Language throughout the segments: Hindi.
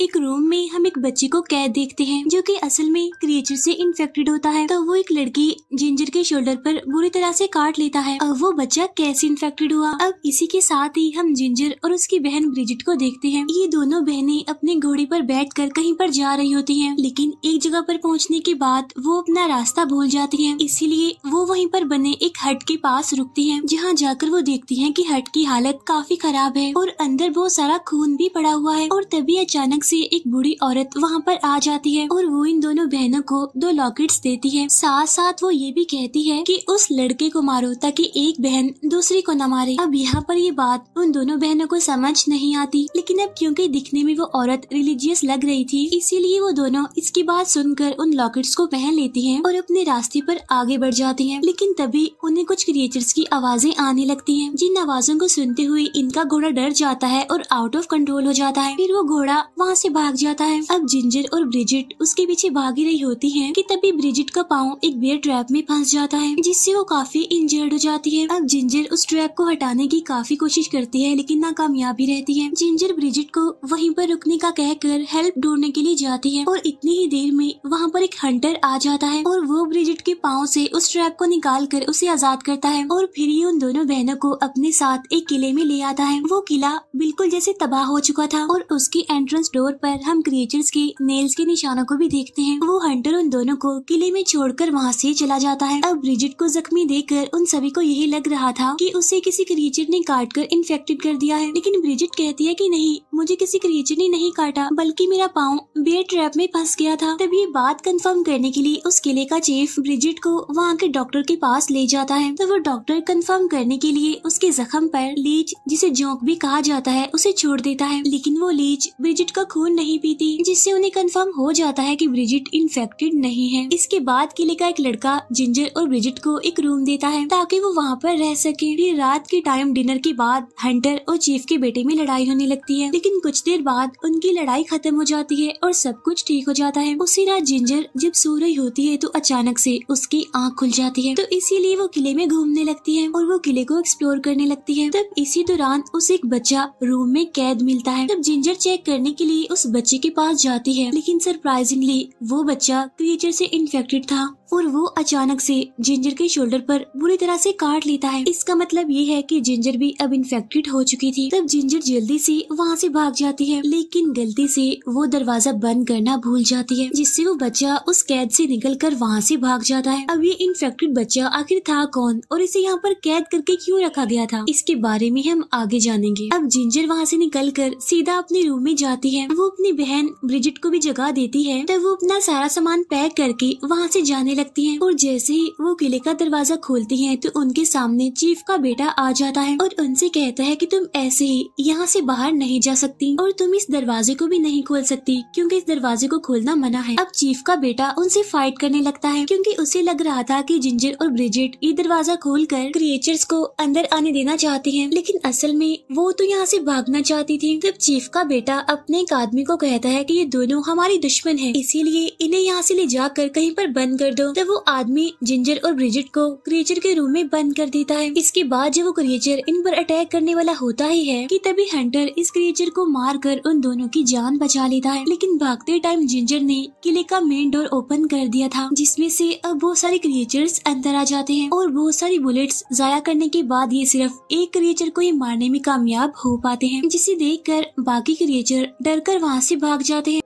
एक रूम में हम एक बच्चे को कैद देखते हैं जो कि असल में क्रिएचर से इन्फेक्टेड होता है तो वो एक लड़की जिंजर के शोल्डर पर बुरी तरह से काट लेता है और वो बच्चा कैसे इन्फेक्टेड हुआ अब इसी के साथ ही हम जिंजर और उसकी बहन ब्रिजिट को देखते हैं ये दोनों बहनें अपने घोड़े पर कर कहीं पर जा रही होती है लेकिन एक जगह पर पहुँचने के बाद वो अपना रास्ता भूल जाती है इसीलिए वो वहीं पर बने एक हट के पास रुकती है जहाँ जाकर वो देखती है की हट की हालत काफी खराब है और अंदर बहुत सारा खून भी पड़ा हुआ है और तभी अचानक से एक बुढ़ी औरत वहाँ पर आ जाती है और वो इन दोनों बहनों को दो लॉकेट्स देती है साथ साथ वो ये भी कहती है कि उस लड़के को मारो ताकि एक बहन दूसरी को न मारे अब यहाँ पर ये बात उन दोनों बहनों को समझ नहीं आती लेकिन अब क्योंकि दिखने में वो औरत रिलीजियस लग रही थी इसीलिए वो दोनों इसकी बात सुनकर उन लॉकेट्स को पहन लेती है और अपने रास्ते पर आगे बढ़ जाती है लेकिन तभी उन्हें कुछ क्रिएचर्स की आवाजें आने लगती है जिन आवाजों को सुनते हुए इनका घोड़ा डर जाता है और आउट ऑफ कंट्रोल हो जाता है फिर वो घोड़ा वहाँ से भाग जाता है अब जिंजर और ब्रिजिट उसके पीछे भाग ही रही होती है की तभी ब्रिजिट का पाँव एक बेयर ट्रैप में फंस जाता है जिससे वो काफी इंजर्ड हो जाती है अब जिंजर उस ट्रैप को हटाने की काफी कोशिश करती है लेकिन नाकामयाब ही रहती है जिंजर ब्रिजिट को वहीं पर रुकने का कहकर हेल्प ढूंढने के लिए जाती है और इतनी ही देर में वहाँ पर एक हंटर आ जाता है और वो ब्रिजिट के पाँव से उस ट्रैप को निकाल कर उसे आजाद करता है और फिर ही उन दोनों बहनों को अपने साथ एक किले में ले आता है वो किला बिल्कुल जैसे तबाह हो चुका था और उसकी एंट्रेंस डोर बोर्ड पर हम क्रिएचर्स के नेल्स के निशानों को भी देखते हैं वो हंटर उन दोनों को किले में छोड़कर वहाँ से चला जाता है अब ब्रिजिट को जख्मी देकर उन सभी को यही लग रहा था कि उसे किसी क्रिएचर ने काट कर इन्फेक्टेड कर दिया है लेकिन ब्रिजिट कहती है की नहीं मुझे किसी क्रिएचर ने नहीं काटा बल्कि मेरा पाँव बेयर ट्रैप में फंस गया था तब ये बात कन्फर्म करने के लिए उस किले का चीफ ब्रिजिट को वहाँ के डॉक्टर के पास ले जाता है तो वो डॉक्टर कंफर्म करने के लिए उसके जख्म पर लीच जिसे जोंक भी कहा जाता है उसे छोड़ देता है लेकिन वो लीच ब्रिजिट का खून खून नहीं पीती जिससे उन्हें कंफर्म हो जाता है कि ब्रिजिट इन्फेक्टेड नहीं है इसके बाद किले का एक लड़का जिंजर और ब्रिजिट को एक रूम देता है ताकि वो वहाँ पर रह सके फिर रात के टाइम डिनर के बाद हंटर और चीफ के बेटे में लड़ाई होने लगती है लेकिन कुछ देर बाद उनकी लड़ाई खत्म हो जाती है और सब कुछ ठीक हो जाता है उसी रात जिंजर जब सो रही होती है तो अचानक से उसकी आँख खुल जाती है तो इसीलिए वो किले में घूमने लगती है और वो किले को एक्सप्लोर करने लगती है तब इसी दौरान उसे एक बच्चा रूम में कैद मिलता है तब जिंजर चेक करने के लिए उस बच्चे के पास जाती है लेकिन सरप्राइजिंगली वो बच्चा क्रिएचर से इन्फेक्टेड था और वो अचानक से जिंजर के शोल्डर पर बुरी तरह से काट लेता है इसका मतलब ये है कि जिंजर भी अब इन्फेक्टेड हो चुकी थी तब जिंजर जल्दी से वहाँ से भाग जाती है लेकिन गलती से वो दरवाजा बंद करना भूल जाती है जिससे वो बच्चा उस कैद से निकल कर वहाँ से भाग जाता है अब ये इन्फेक्टेड बच्चा आखिर था कौन और इसे यहाँ पर कैद करके क्यों रखा गया था इसके बारे में हम आगे जानेंगे अब जिंजर वहाँ से निकल कर सीधा अपने रूम में जाती है वो अपनी बहन ब्रिजिट को भी जगा देती है तब वो अपना सारा सामान पैक करके वहाँ से जाने लगती है और जैसे ही वो किले का दरवाजा खोलती है तो उनके सामने चीफ का बेटा आ जाता है और उनसे कहता है की तुम ऐसे ही यहाँ से बाहर नहीं जा सकती और तुम इस दरवाजे को भी नहीं खोल सकती क्यूँकी इस दरवाजे को खोलना मना है अब चीफ का बेटा उनसे फाइट करने लगता है क्यूँकी उसे लग रहा था की जिंजर और ब्रिजिट ये दरवाजा खोल कर क्रिएचर्स को अंदर आने देना चाहती है लेकिन असल में वो तो यहाँ से भागना चाहती थी तब चीफ का बेटा अपने एक आदमी को कहता है कि ये दोनों हमारे दुश्मन हैं इसीलिए इन्हें यहाँ से ले जाकर कहीं पर बंद कर दो तब वो आदमी जिंजर और ब्रिजिट को क्रिएचर के रूम में बंद कर देता है इसके बाद जब वो क्रिएचर इन पर अटैक करने वाला होता ही है कि तभी हंटर इस क्रिएचर को मार कर उन दोनों की जान बचा लेता है लेकिन भागते टाइम जिंजर ने किले का मेन डोर ओपन कर दिया था जिसमे से अब बहुत सारे क्रिएचर्स अंदर आ जाते हैं और बहुत सारी बुलेट्स जाया करने के बाद ये सिर्फ एक क्रिएचर को ही मारने में कामयाब हो पाते हैं जिसे देख बाकी क्रिएचर डर कर वहाँ से भाग जाते हैं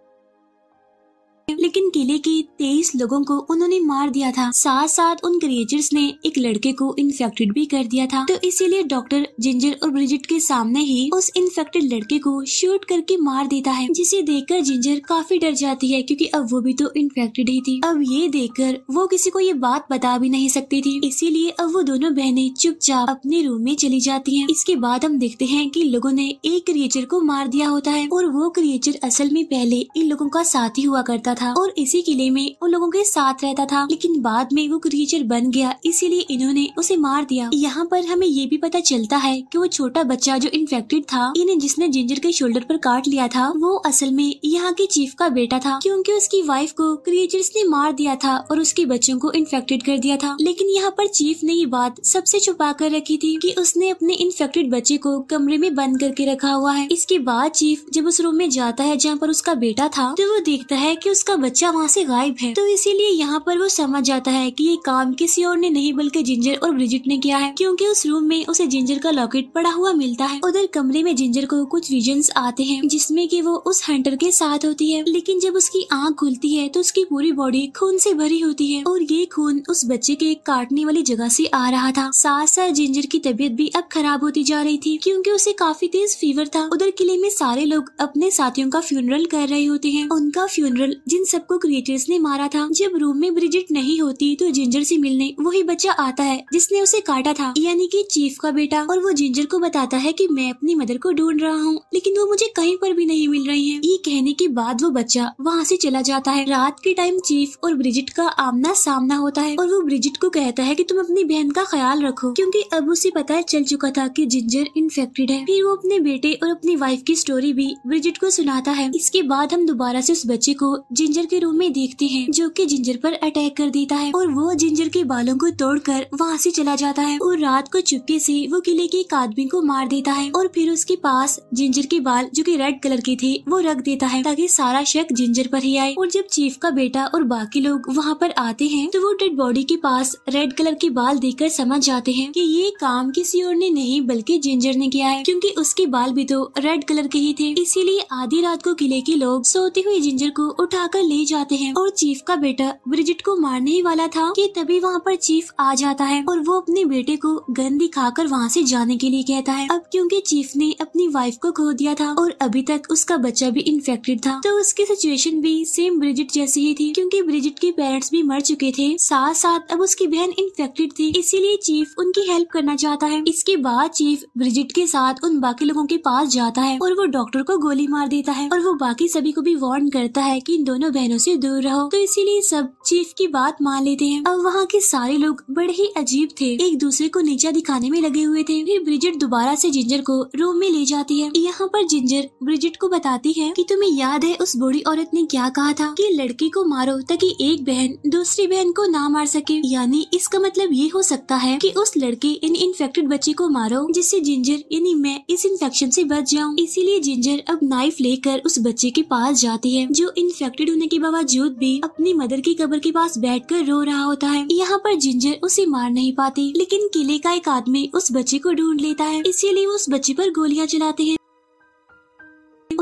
लेकिन किले के तेईस लोगों को उन्होंने मार दिया था साथ साथ उन क्रिएचर्स ने एक लड़के को इन्फेक्टेड भी कर दिया था तो इसीलिए डॉक्टर जिंजर और ब्रिजिट के सामने ही उस इन्फेक्टेड लड़के को शूट करके मार देता है जिसे देखकर जिंजर काफी डर जाती है क्योंकि अब वो भी तो इन्फेक्टेड ही थी अब ये कर वो किसी को ये बात बता भी नहीं सकती थी इसीलिए अब वो दोनों बहनें चुपचाप अपने रूम में चली जाती है इसके बाद हम देखते है की लोगो ने एक क्रिएचर को मार दिया होता है और वो क्रिएचर असल में पहले इन लोगों का साथी हुआ करता करता था और इसी किले में उन लोगों के साथ रहता था लेकिन बाद में वो क्रिएचर बन गया इसीलिए इन्होंने उसे मार दिया यहाँ पर हमें ये भी पता चलता है कि वो छोटा बच्चा जो इन्फेक्टेड था इन्हें जिसने जिंजर के शोल्डर पर काट लिया था वो असल में यहाँ के चीफ का बेटा था क्योंकि उसकी वाइफ को क्रिएचर्स ने मार दिया था और उसके बच्चों को इन्फेक्टेड कर दिया था लेकिन यहाँ पर चीफ ने ये बात सबसे छुपा कर रखी थी कि उसने अपने इन्फेक्टेड बच्चे को कमरे में बंद करके रखा हुआ है इसके बाद चीफ जब उस रूम में जाता है जहाँ पर उसका बेटा था तो वो देखता है कि उस उसका बच्चा वहाँ से गायब है तो इसीलिए यहाँ पर वो समझ जाता है कि ये काम किसी और ने नहीं बल्कि जिंजर और ब्रिजिट ने किया है क्योंकि उस रूम में उसे जिंजर का लॉकेट पड़ा हुआ मिलता है उधर कमरे में जिंजर को कुछ रीजन आते हैं जिसमे की वो उस हंटर के साथ होती है लेकिन जब उसकी आँख खुलती है तो उसकी पूरी बॉडी खून ऐसी भरी होती है और ये खून उस बच्चे के काटने वाली जगह ऐसी आ रहा था साथ साथ जिंजर की तबीयत भी अब खराब होती जा रही थी क्योंकि उसे काफी तेज फीवर था उधर किले में सारे लोग अपने साथियों का फ्यूनरल कर रहे होते हैं उनका फ्यूनरल जिन सबको क्रिएटर्स ने मारा था जब रूम में ब्रिजिट नहीं होती तो जिंजर से मिलने वही बच्चा आता है जिसने उसे काटा था यानी कि चीफ का बेटा और वो जिंजर को बताता है कि मैं अपनी मदर को ढूंढ रहा हूँ लेकिन वो मुझे कहीं पर भी नहीं मिल रही है ये कहने के बाद वो बच्चा वहाँ से चला जाता है रात के टाइम चीफ और ब्रिजिट का आमना सामना होता है और वो ब्रिजिट को कहता है की तुम अपनी बहन का ख्याल रखो क्यूँकी अब उसे पता चल चुका था की जिंजर इन्फेक्टेड है फिर वो अपने बेटे और अपनी वाइफ की स्टोरी भी ब्रिजिट को सुनाता है इसके बाद हम दोबारा ऐसी उस बच्चे को जिंजर के रूम में देखते हैं जो कि जिंजर पर अटैक कर देता है और वो जिंजर के बालों को तोड़कर वहाँ से चला जाता है और रात को चुपके से वो किले के एक आदमी को मार देता है और फिर उसके पास जिंजर के बाल जो कि रेड कलर के थे वो रख देता है ताकि सारा शक जिंजर पर ही आए और जब चीफ का बेटा और बाकी लोग वहाँ पर आते हैं तो वो डेड बॉडी के पास रेड कलर के बाल देख समझ जाते हैं की ये काम किसी और ने नहीं बल्कि जिंजर ने किया है क्यूँकी उसके बाल भी तो रेड कलर के ही थे इसीलिए आधी रात को किले के लोग सोते हुए जिंजर को उठा कर ले जाते हैं और चीफ का बेटा ब्रिजिट को मारने ही वाला था कि तभी वहाँ पर चीफ आ जाता है और वो अपने बेटे को गन दिखाकर वहाँ से जाने के लिए कहता है अब क्योंकि चीफ ने अपनी वाइफ को खो दिया था और अभी तक उसका बच्चा भी इन्फेक्टेड था तो उसकी सिचुएशन भी सेम ब्रिजिट जैसी ही थी क्योंकि ब्रिजिट के पेरेंट्स भी मर चुके थे साथ साथ अब उसकी बहन इन्फेक्टेड थी इसीलिए चीफ उनकी हेल्प करना चाहता है इसके बाद चीफ ब्रिजिट के साथ उन बाकी लोगों के पास जाता है और वो डॉक्टर को गोली मार देता है और वो बाकी सभी को भी वार्न करता है की इन दोनों भाइयों बहनों से दूर रहो तो इसीलिए सब चीफ की बात मान लेते हैं अब वहाँ के सारे लोग बड़े ही अजीब थे एक दूसरे को नीचा दिखाने में लगे हुए थे फिर ब्रिजिट दोबारा से जिंजर को रूम में ले जाती है यहाँ पर जिंजर ब्रिजिट को बताती है कि तुम्हें याद है उस बूढ़ी औरत ने क्या कहा था कि लड़की को मारो ताकि एक बहन दूसरी बहन को ना मार सके यानी इसका मतलब ये हो सकता है कि उस लड़के इन इन्फेक्टेड बच्चे को मारो जिससे जिंजर यानी मैं इस इन्फेक्शन से बच जाऊँ इसीलिए जिंजर अब नाइफ लेकर उस बच्चे के पास जाती है जो इन्फेक्टेड होने के बावजूद भी अपनी मदर की कब्र के पास बैठकर रो रहा होता है यहाँ पर जिंजर उसे मार नहीं पाती लेकिन किले का एक आदमी उस बच्चे को ढूंढ लेता है इसीलिए वो उस बच्चे पर गोलियां चलाते हैं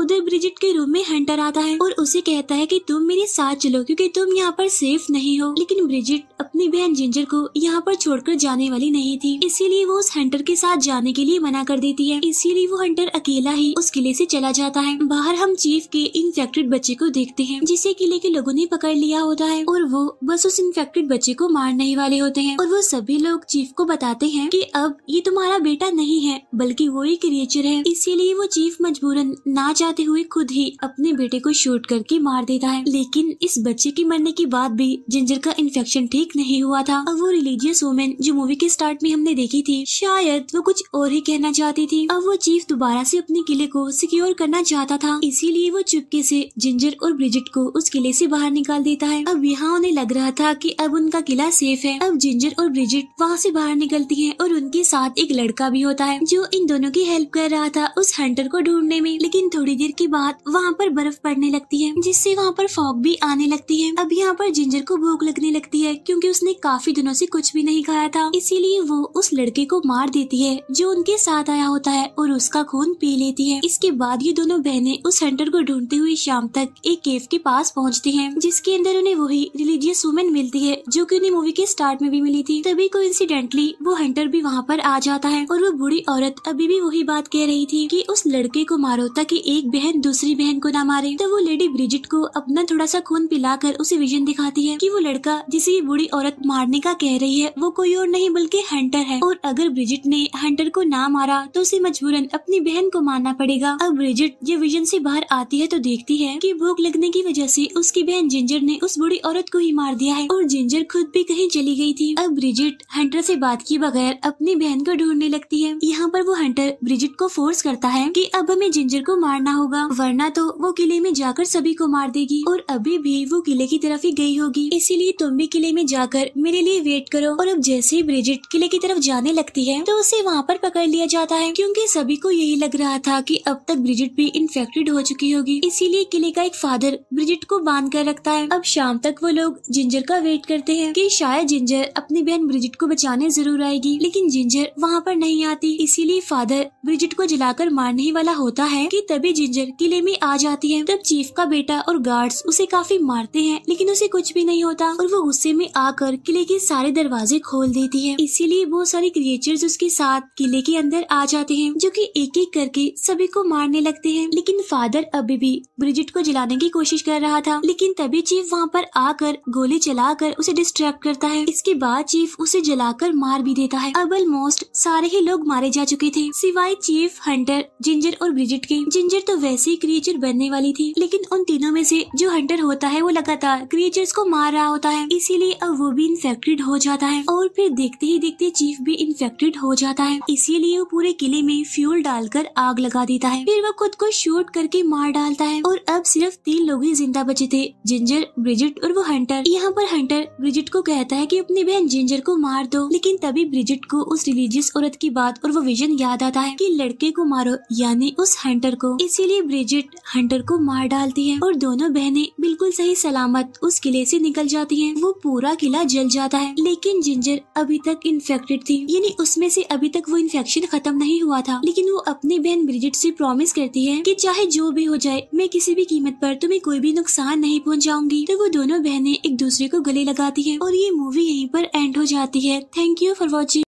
उधर ब्रिजिट के रूम में हंटर आता है और उसे कहता है कि तुम मेरे साथ चलो क्योंकि तुम यहाँ पर सेफ नहीं हो लेकिन ब्रिजिट अपनी बहन जिंजर को यहाँ पर छोड़कर जाने वाली नहीं थी इसीलिए वो उस हंटर के साथ जाने के लिए मना कर देती है इसीलिए वो हंटर अकेला ही उस किले से चला जाता है बाहर हम चीफ के इन्फेक्टेड बच्चे को देखते हैं जिसे किले के लोगों ने पकड़ लिया होता है और वो बस उस इन्फेक्टेड बच्चे को मारने वाले होते हैं और वो सभी लोग चीफ को बताते हैं कि अब ये तुम्हारा बेटा नहीं है बल्कि वो एक क्रिएचर है इसीलिए वो चीफ मजबूरन ना जाते हुए खुद ही अपने बेटे को शूट करके मार देता है लेकिन इस बच्चे के मरने के बाद भी जिंजर का इन्फेक्शन ठीक नहीं हुआ था अब वो रिलीजियस वुमेन जो मूवी के स्टार्ट में हमने देखी थी शायद वो कुछ और ही कहना चाहती थी अब वो चीफ दोबारा से अपने किले को सिक्योर करना चाहता था इसीलिए वो चुपके से जिंजर और ब्रिजिट को उस किले से बाहर निकाल देता है अब यहाँ उन्हें लग रहा था कि अब उनका किला सेफ है अब जिंजर और ब्रिजिट वहाँ से बाहर निकलती है और उनके साथ एक लड़का भी होता है जो इन दोनों की हेल्प कर रहा था उस हंटर को ढूंढने में लेकिन थोड़ी देर मंदिर के बाद वहाँ पर बर्फ पड़ने लगती है जिससे वहाँ पर फॉग भी आने लगती है अब यहाँ पर जिंजर को भूख लगने लगती है क्योंकि उसने काफी दिनों से कुछ भी नहीं खाया था इसीलिए वो उस लड़के को मार देती है जो उनके साथ आया होता है और उसका खून पी लेती है इसके बाद ये दोनों बहनें उस हंटर को ढूंढते हुए शाम तक एक केव के पास पहुँचती है जिसके अंदर उन्हें वही रिलीजियस वुमेन मिलती है जो की उन्हें मूवी के स्टार्ट में भी मिली थी तभी को इंसिडेंटली वो हंटर भी वहाँ पर आ जाता है और वो बूढ़ी औरत अभी भी वही बात कह रही थी की उस लड़के को मारो ताकि एक बहन दूसरी बहन को ना मारे तो वो लेडी ब्रिजिट को अपना थोड़ा सा खून पिलाकर उसे विजन दिखाती है कि वो लड़का जिसे ये बुरी औरत मारने का कह रही है वो कोई और नहीं बल्कि हंटर है और अगर ब्रिजिट ने हंटर को ना मारा तो उसे मजबूरन अपनी बहन को मारना पड़ेगा अब ब्रिजिट जब विजन से बाहर आती है तो देखती है कि भूख लगने की वजह से उसकी बहन जिंजर ने उस बुरी औरत को ही मार दिया है और जिंजर खुद भी कहीं चली गयी थी अब ब्रिजिट हंटर से बात किए बगैर अपनी बहन को ढूंढने लगती है यहाँ पर वो हंटर ब्रिजिट को फोर्स करता है कि अब हमें जिंजर को मारना हो होगा वरना तो वो किले में जाकर सभी को मार देगी और अभी भी वो किले की तरफ ही गई होगी इसीलिए तुम भी किले में जाकर मेरे लिए वेट करो और अब जैसे ही ब्रिजिट किले की तरफ जाने लगती है तो उसे वहाँ पर पकड़ लिया जाता है क्योंकि सभी को यही लग रहा था कि अब तक ब्रिजिट भी इन्फेक्टेड हो चुकी होगी इसीलिए किले का एक फादर ब्रिजिट को बांध कर रखता है अब शाम तक वो लोग जिंजर का वेट करते हैं कि शायद जिंजर अपनी बहन ब्रिजिट को बचाने जरूर आएगी लेकिन जिंजर वहाँ पर नहीं आती इसीलिए फादर ब्रिजिट को जलाकर मारने ही वाला होता है कि तभी जिंजर रेंजर किले में आ जाती है तब चीफ का बेटा और गार्ड्स उसे काफी मारते हैं लेकिन उसे कुछ भी नहीं होता और वो गुस्से में आकर किले के सारे दरवाजे खोल देती है इसीलिए बहुत सारे क्रिएचर्स उसके साथ किले के अंदर आ जाते हैं जो कि एक एक करके सभी को मारने लगते हैं लेकिन फादर अभी भी ब्रिजिट को जलाने की कोशिश कर रहा था लेकिन तभी चीफ वहाँ पर आकर गोली कर उसे डिस्ट्रैक्ट करता है इसके बाद चीफ उसे जलाकर मार भी देता है अब ऑलमोस्ट सारे ही लोग मारे जा चुके थे सिवाय चीफ हंटर जिंजर और ब्रिजिट के जिंजर तो वैसे ही क्रिएचर बनने वाली थी लेकिन उन तीनों में से जो हंटर होता है वो लगातार क्रिएचर्स को मार रहा होता है इसीलिए अब वो भी इन्फेक्टेड हो जाता है और फिर देखते ही देखते चीफ भी इन्फेक्टेड हो जाता है इसीलिए वो पूरे किले में फ्यूल डालकर आग लगा देता है फिर वो खुद को शूट करके मार डालता है और अब सिर्फ तीन लोग ही जिंदा बचे थे जिंजर ब्रिजिट और वो हंटर यहाँ पर हंटर ब्रिजिट को कहता है कि अपनी बहन जिंजर को मार दो लेकिन तभी ब्रिजिट को उस रिलीजियस औरत की बात और वो विजन याद आता है कि लड़के को मारो यानी उस हंटर को इसीलिए ये ब्रिजिट हंटर को मार डालती है और दोनों बहनें बिल्कुल सही सलामत उस किले से निकल जाती हैं। वो पूरा किला जल जाता है लेकिन जिंजर अभी तक इन्फेक्टेड थी यानी उसमें से अभी तक वो इन्फेक्शन खत्म नहीं हुआ था लेकिन वो अपनी बहन ब्रिजिट से प्रॉमिस करती है कि चाहे जो भी हो जाए मैं किसी भी कीमत पर तुम्हें कोई भी नुकसान नहीं पहुँचाऊंगी तो वो दोनों बहनें एक दूसरे को गले लगाती है और ये मूवी यहीं पर एंड हो जाती है थैंक यू फॉर वॉचिंग